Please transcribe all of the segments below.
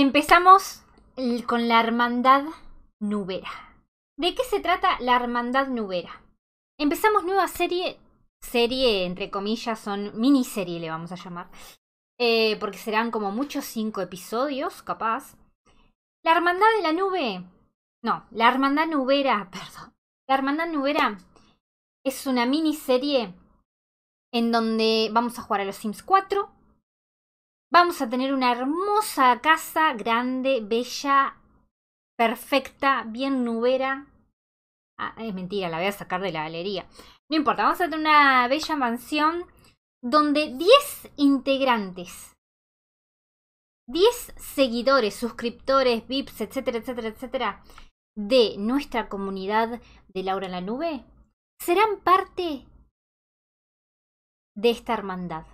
Empezamos con la Hermandad Nubera. ¿De qué se trata la Hermandad Nubera? Empezamos nueva serie, serie entre comillas, son miniserie le vamos a llamar, eh, porque serán como muchos cinco episodios, capaz. La Hermandad de la Nube, no, la Hermandad Nubera, perdón, la Hermandad Nubera es una miniserie en donde vamos a jugar a los Sims 4, Vamos a tener una hermosa casa grande, bella, perfecta, bien nubera. Ah, es mentira, la voy a sacar de la galería. No importa, vamos a tener una bella mansión donde 10 integrantes, 10 seguidores, suscriptores, VIPs, etcétera, etcétera, etcétera, de nuestra comunidad de Laura en la Nube serán parte de esta hermandad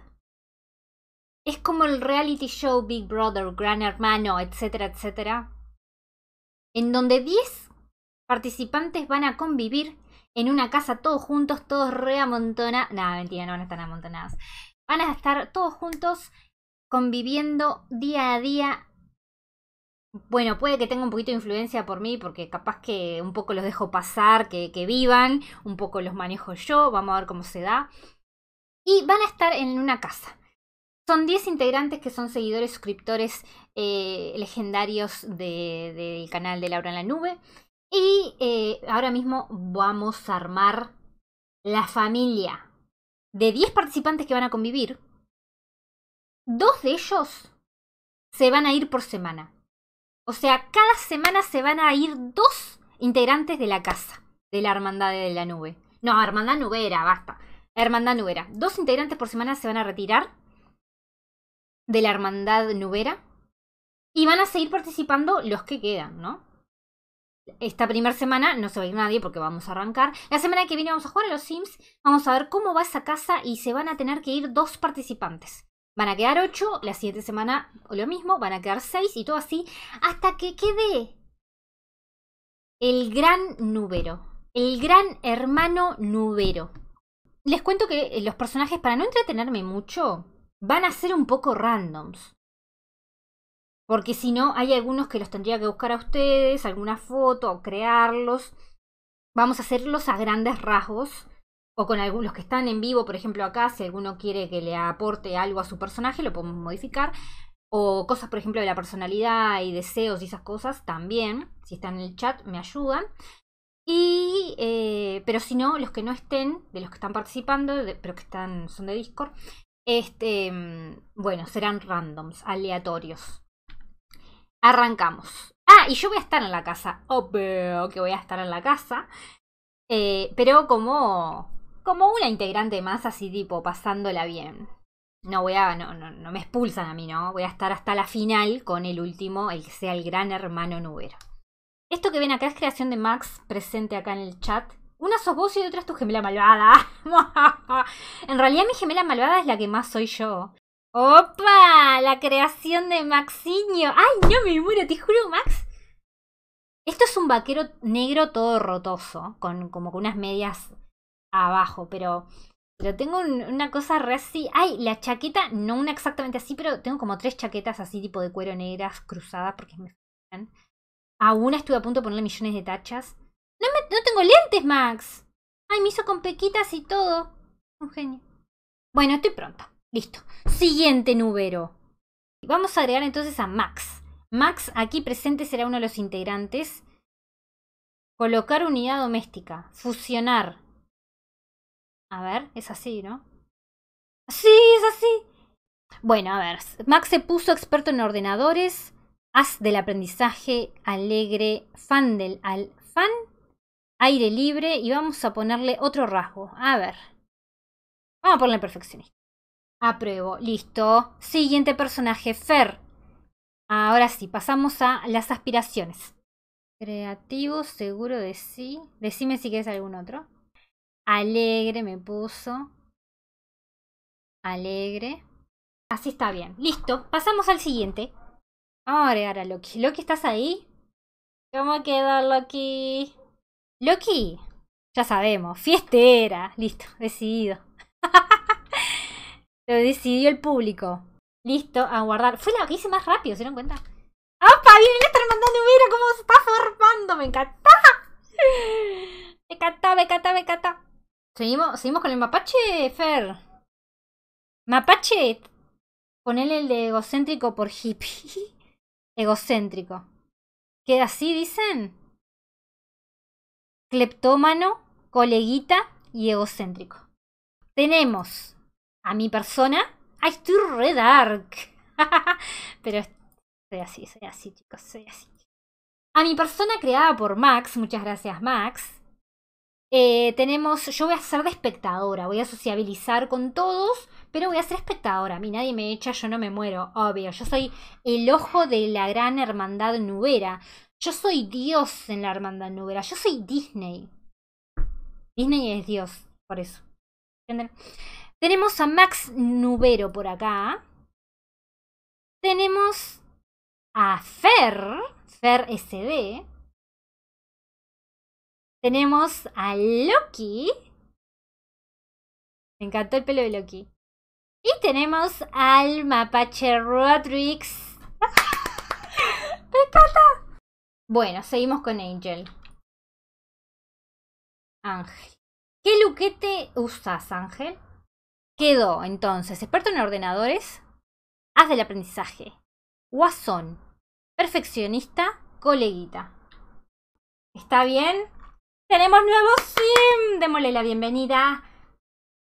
es como el reality show Big Brother, Gran Hermano, etcétera, etcétera, en donde 10 participantes van a convivir en una casa todos juntos, todos reamontonados. Nada, mentira, no van a estar amontonadas, Van a estar todos juntos conviviendo día a día. Bueno, puede que tenga un poquito de influencia por mí, porque capaz que un poco los dejo pasar, que vivan, un poco los manejo yo, vamos a ver cómo se da. Y van a estar en una casa. Son 10 integrantes que son seguidores, suscriptores eh, legendarios del canal de Laura en la Nube. Y eh, ahora mismo vamos a armar la familia de 10 participantes que van a convivir. Dos de ellos se van a ir por semana. O sea, cada semana se van a ir dos integrantes de la casa, de la hermandad de la nube. No, hermandad nubera, basta. Hermandad nubera. Dos integrantes por semana se van a retirar de la Hermandad Nubera. Y van a seguir participando los que quedan, ¿no? Esta primera semana no se va a ir nadie porque vamos a arrancar. La semana que viene vamos a jugar a los Sims. Vamos a ver cómo va esa casa y se van a tener que ir dos participantes. Van a quedar ocho, la siguiente semana lo mismo, van a quedar seis y todo así hasta que quede el gran Nubero. el gran hermano nubero. Les cuento que los personajes, para no entretenerme mucho, van a ser un poco randoms. Porque si no, hay algunos que los tendría que buscar a ustedes, alguna foto o crearlos. Vamos a hacerlos a grandes rasgos. O con algunos que están en vivo, por ejemplo, acá, si alguno quiere que le aporte algo a su personaje, lo podemos modificar. O cosas, por ejemplo, de la personalidad y deseos y esas cosas también. Si están en el chat, me ayudan. Y, eh, pero si no, los que no estén, de los que están participando, pero que están, son de Discord, este, mm, bueno, serán randoms, aleatorios. Arrancamos. Ah, y yo voy a estar en la casa. Obvio que voy a estar en la casa. Eh, pero como, como una integrante más, así tipo, pasándola bien. No voy a, no, no me expulsan a mí, ¿no? Voy a estar hasta la final con el último, el que sea el gran hermano nubero. Esto que ven acá es creación de Max presente acá en el chat una sos vos y otra es tu gemela malvada. en realidad mi gemela malvada es la que más soy yo. ¡Opa! La creación de Maxiño. ¡Ay, no me muero! Te juro, Max. Esto es un vaquero negro todo rotoso, con como con unas medias abajo, pero, pero tengo una cosa re así. ¡Ay! La chaqueta, no una exactamente así, pero tengo como tres chaquetas así tipo de cuero negras cruzadas porque me fascinan. A una estuve a punto de ponerle millones de tachas tengo lentes, Max. Ay, me hizo con pequitas y todo. Un genio. Bueno, estoy pronta. Listo. Siguiente número. Vamos a agregar entonces a Max. Max aquí presente será uno de los integrantes. Colocar unidad doméstica. Fusionar. A ver, es así, ¿no? Sí, es así. Bueno, a ver. Max se puso experto en ordenadores. Haz del aprendizaje alegre. Fan del... Al, aire libre y vamos a ponerle otro rasgo. A ver. Vamos a ponerle perfeccionista. Apruebo. Listo. Siguiente personaje, Fer. Ahora sí, pasamos a las aspiraciones. Creativo, seguro de sí. Decime si quieres algún otro. Alegre me puso. Alegre. Así está bien. Listo. Pasamos al siguiente. Vamos a agregar a Loki. Loki, ¿estás ahí? ¿Cómo quedó Loki? Loki, ya sabemos, fiestera, listo, decidido. Lo decidió el público. Listo, a guardar. Fue la que hice más rápido, ¿se dieron cuenta? ¡Opa! Viene a estar mandando, mira cómo se está formando, me encanta. Me encanta, me encanta, me encanta. Seguimos, seguimos con el mapache, Fer. Mapache, ponele el de egocéntrico por hippie. Egocéntrico. ¿Queda así, dicen? cleptómano, coleguita y egocéntrico. Tenemos a mi persona. ¡Ay, estoy re dark! Pero soy así, soy así, chicos, soy así. A mi persona creada por Max, muchas gracias, Max. Eh, tenemos, yo voy a ser de espectadora, voy a sociabilizar con todos, pero voy a ser espectadora. A mí nadie me echa, yo no me muero, obvio. Yo soy el ojo de la gran hermandad nubera. Yo soy Dios en la hermandad nubera yo soy Disney. Disney es Dios, por eso. ¿Entienden? Tenemos a Max Nubero por acá. Tenemos a Fer, Fer SD. Tenemos a Loki. Me encantó el pelo de Loki. Y tenemos al mapache Rodrix. ¡Me encanta! Bueno, seguimos con Angel. Ángel. ¿Qué luquete usas, Ángel? Quedó, entonces, experto en ordenadores, haz del aprendizaje, guasón, perfeccionista, coleguita. ¿Está bien? Tenemos nuevo sim. Démosle la bienvenida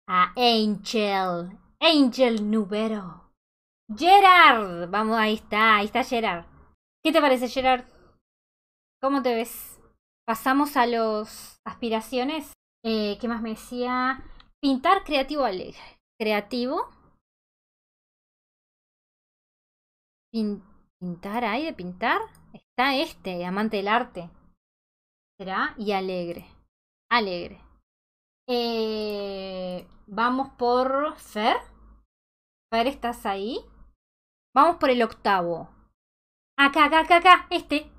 a Angel. Angel Nubero. Gerard. Vamos, ahí está, ahí está Gerard. ¿Qué te parece, Gerard? ¿Cómo te ves? Pasamos a las aspiraciones. Eh, ¿Qué más me decía? Pintar creativo alegre. Creativo. pintar ahí de pintar. Está este, amante del arte. Será y alegre. Alegre. Eh, vamos por Fer. ver, ¿estás ahí? Vamos por el octavo. Acá, acá, acá, acá. Este.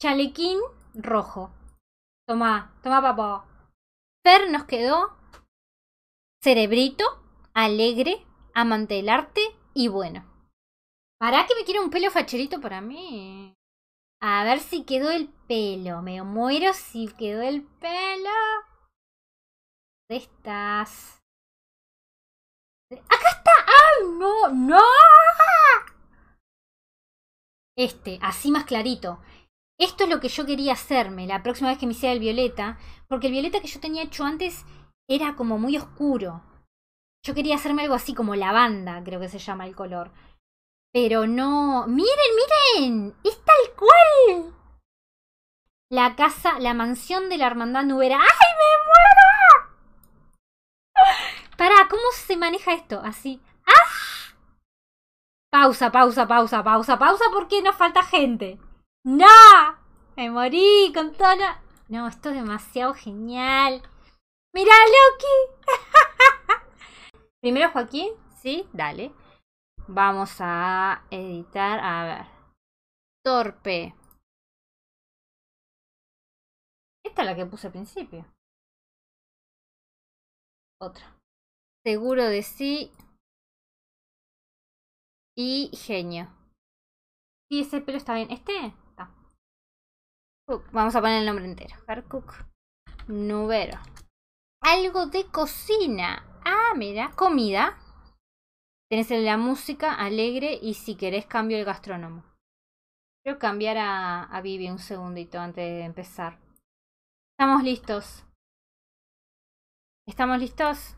Chalequín rojo. Toma, toma papá. Fer nos quedó cerebrito, alegre, amante del arte y bueno. ¿Para qué me quiere un pelo facherito para mí? A ver si quedó el pelo. Me muero si quedó el pelo. ¿Dónde estás? ¡Acá está! Ay, no! ¡No! Este, así más clarito esto es lo que yo quería hacerme la próxima vez que me hiciera el violeta, porque el violeta que yo tenía hecho antes era como muy oscuro. Yo quería hacerme algo así como lavanda, creo que se llama el color. Pero no, miren, miren, está el cual. La casa, la mansión de la hermandad nubera. ¡Ay, me muero! Pará, ¿cómo se maneja esto? Así. ¡Ah! Pausa, pausa, pausa, pausa, pausa, porque nos falta gente. ¡No! Me morí con todo. La... No, esto es demasiado genial. ¡Mira, Loki! Primero Joaquín, sí, dale. Vamos a editar, a ver. Torpe. Esta es la que puse al principio. Otra. Seguro de sí. Y genio. Sí, ese pelo está bien. ¿Este? Vamos a poner el nombre entero. Cook. Nubero. Algo de cocina. Ah, mira. Comida. Tenés la música alegre y si querés cambio el gastrónomo. Quiero cambiar a, a Vivi un segundito antes de empezar. Estamos listos. ¿Estamos listos?